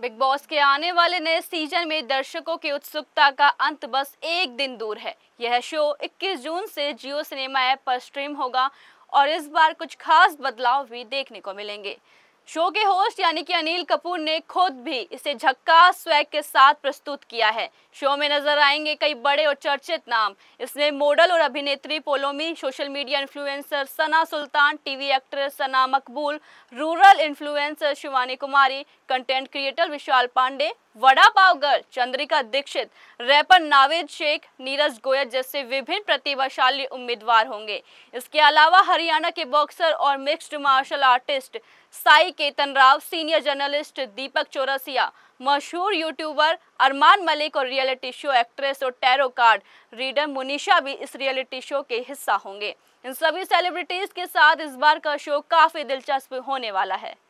big boss के आने वाले नए सीजन में दर्शकों की उत्सुकता का अंत बस एक दिन दूर है यह शो 21 जून से जियो सिनेमा ऐप पर स्ट्रीम होगा और इस बार कुछ खास बदलाव भी देखने को मिलेंगे शो के होस्ट यानी कि अनिल कपूर ने खुद भी इसे झक्का स्वैग के साथ प्रस्तुत किया है शो में नजर आएंगे कई बड़े और चर्चित नाम इसमें मॉडल और अभिनेत्री Polomi social media influencer Sana Sultan TV actress Sana Maqbool rural influencer Shivani Kumari content creator Vishal Pandey vada pav girl Chandrika Dixit rapper Naved Shaikh Neeraj Goyal जैसे विभिन्न प्रतिभाशाली उम्मीदवार होंगे इसके अलावा हरियाणा के बॉक्सर और mixed martial artist Sai Ketan Rao senior journalist Deepak Chaurasia मशहूर यूट्यूबर अरमान मलिक और रियलिटी शो एक्ट्रेस और टैरो कार्ड रीडर मुनिशा भी इस रियलिटी शो के हिस्सा होंगे इन सभी सेलिब्रिटीज के साथ इस बार का शो काफी दिलचस्प होने वाला है